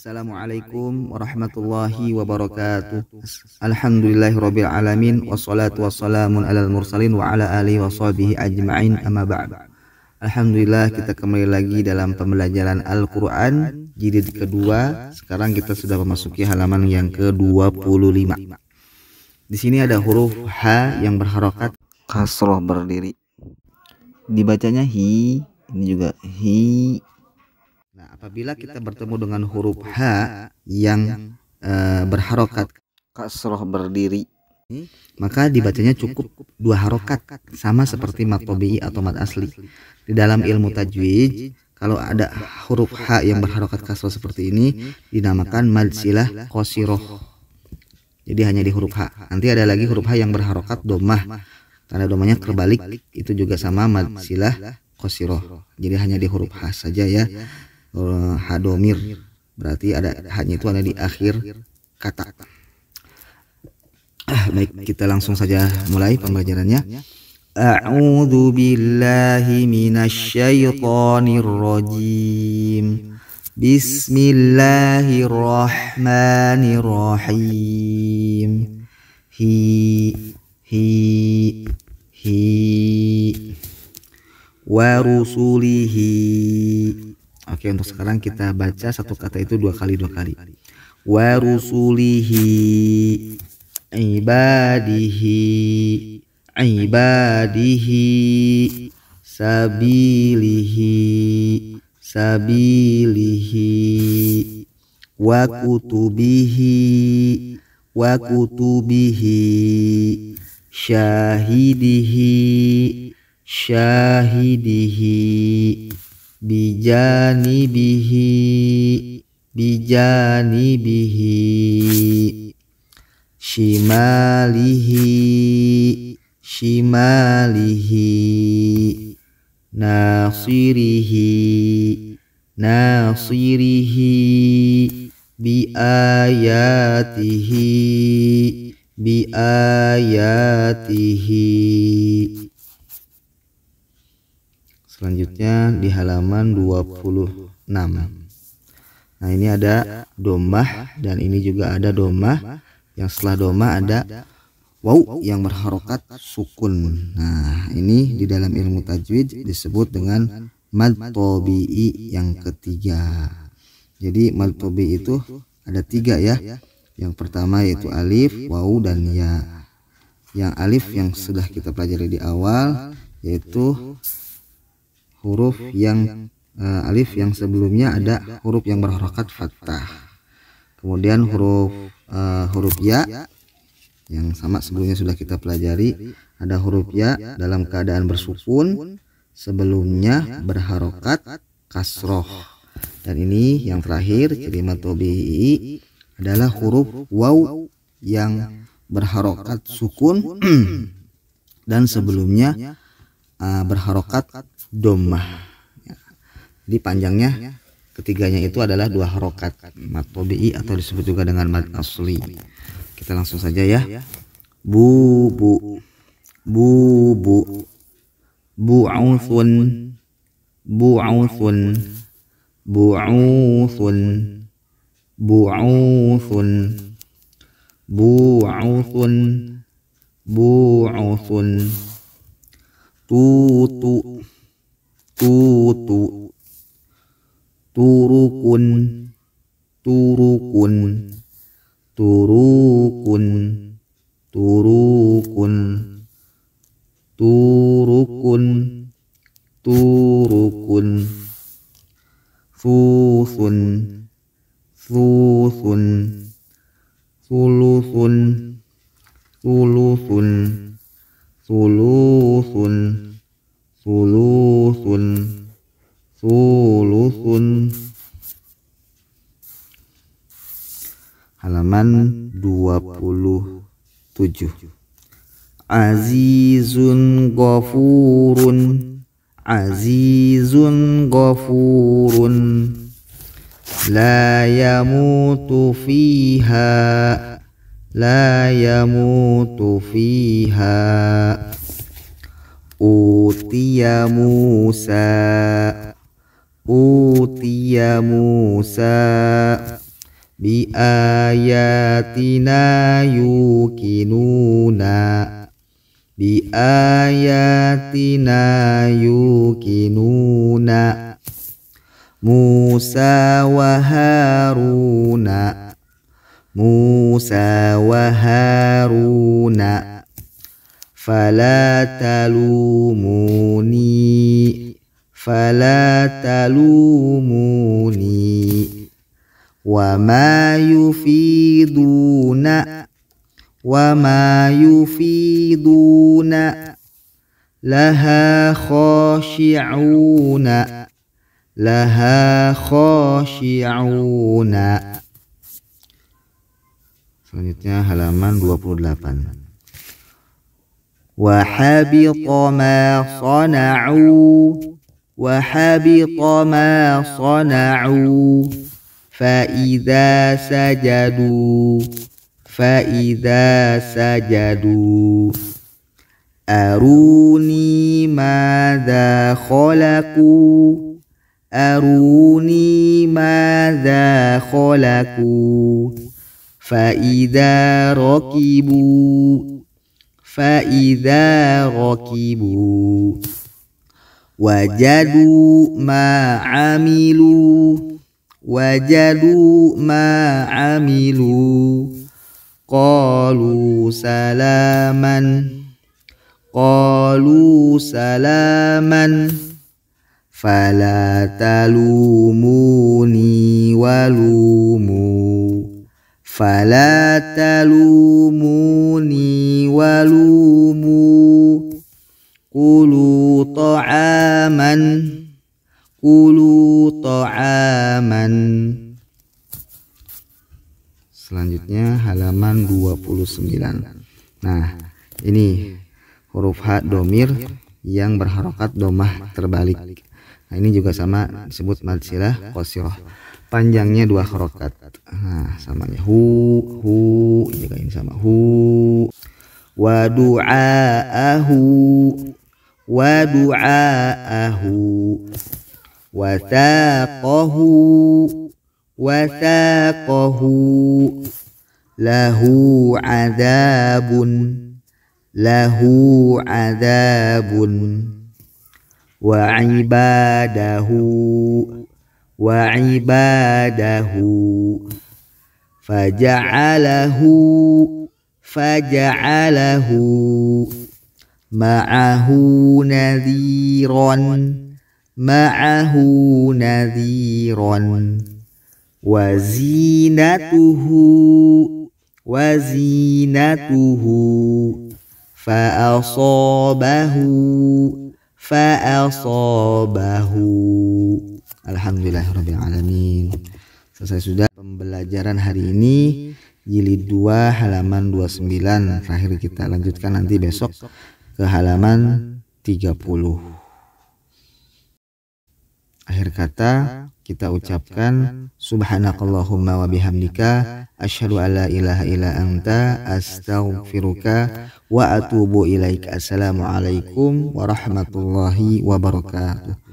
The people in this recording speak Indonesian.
Assalamualaikum warahmatullahi wabarakatuh Alhamdulillahirrabbilalamin Wassalatu wassalamun ala mursalin wa ala alihi wa sahbihi ajma'in amma ba'd Alhamdulillah kita kembali lagi dalam pembelajaran Al-Quran Jilid kedua Sekarang kita sudah memasuki halaman yang ke-25 Di sini ada huruf H yang berharokat Kasroh berdiri Dibacanya hi Ini juga hi Apabila kita bertemu dengan eh, eh, huruf H yang berharokat kasroh berdiri maka dibacanya cukup dua harokat sama seperti mat tobi'i atau mat asli di dalam ilmu tajwid kalau ada huruf h yang berharokat kasroh seperti ini dinamakan silah kosiroh jadi hanya di huruf h nanti ada lagi huruf h yang berharokat domah tanda domahnya terbalik, itu juga sama silah kosiroh jadi hanya di huruf h saja ya uh, hadomir berarti ada hanya itu ada di akhir kata ah, baik kita langsung saja mulai pembelajarannya A'udzu billahi minasyaitonir rajim Bismillahirrahmanirrahim Hi hi hi wa rusulihi Oke, untuk sekarang kita baca satu kata itu dua kali dua kali. warusulihi ibadihi ibadihi sabilihi sabilihi wa kutubihi wa kutubihi syahidihi syahidihi Bijani bihi, bijani bihi, shimalihi shimalihi nasirihi nasirihi biayatihi biayatihi Selanjutnya di halaman 26. Nah, ini ada domah dan ini juga ada domah yang setelah domah ada waw yang berharokat sukun. Nah, ini di dalam ilmu tajwid disebut dengan mad tobi'i yang ketiga. Jadi mad tobi itu ada tiga ya. Yang pertama yaitu alif, waw dan ya. Yang alif yang sudah kita pelajari di awal yaitu huruf yang uh, alif yang sebelumnya ada huruf yang berharokat fathah. Kemudian huruf uh, huruf ya yang sama sebelumnya sudah kita pelajari ada huruf ya, ya dalam keadaan bersukun sebelumnya berharokat kasroh. Dan ini yang terakhir ciri matobi adalah huruf waw yang berharokat sukun dan sebelumnya uh, berharokat domah ya. jadi panjangnya ketiganya itu adalah dua harokat matobi atau disebut juga dengan mat asli kita langsung saja ya bu bu bu bu bu bu bu bu bu bu bu bu tu tutu tutu turukun turukun turukun turukun turukun turukun susun susun sulusun sulusun sulusun sulusun sulusun halaman 27 azizun ghafurun azizun ghafurun la yamutu fiha la yamutu fiha أوتي موسى أوتي موسى بآياتنا يوقنون بآياتنا يوقنون موسى وهارون موسى وهارون فلا تلوموني فلا تلوموني وما يفيدون وما يفيدون لها خاشعون لها خاشعون Selanjutnya halaman 28 وحبط ما صنعوا وحبط ما صنعوا فإذا سجدوا فإذا سجدوا أروني ماذا خلقوا أروني ماذا خلقوا فإذا ركبوا فإذا ركبوا وجدوا ما عملوا وجدوا ما عملوا قالوا سلاما قالوا سلاما فلا تلوموني ولوموا فلا تلوموني ولوموا كلوا طعاما كلوا طعاما Selanjutnya halaman 29 Nah ini huruf H domir yang berharokat domah terbalik Nah ini juga sama disebut madsilah kosiroh panjangnya dua harokat nah samanya hu hu juga ini sama hu ودعاءه ودعاءه وثاقه وثاقه له عذاب له عذاب وعباده وعباده فجعله فجعله معه نذيرا معه نذيرا وزينته وزينته فأصابه فأصابه الحمد لله رب العالمين Selesai sudah pembelajaran hari ini jilid 2 halaman 29 terakhir kita lanjutkan nanti besok ke halaman 30 akhir kata kita ucapkan subhanakallahumma wa bihamdika asyhadu alla ilaha illa anta astaghfiruka wa atubu ilaik assalamualaikum warahmatullahi wabarakatuh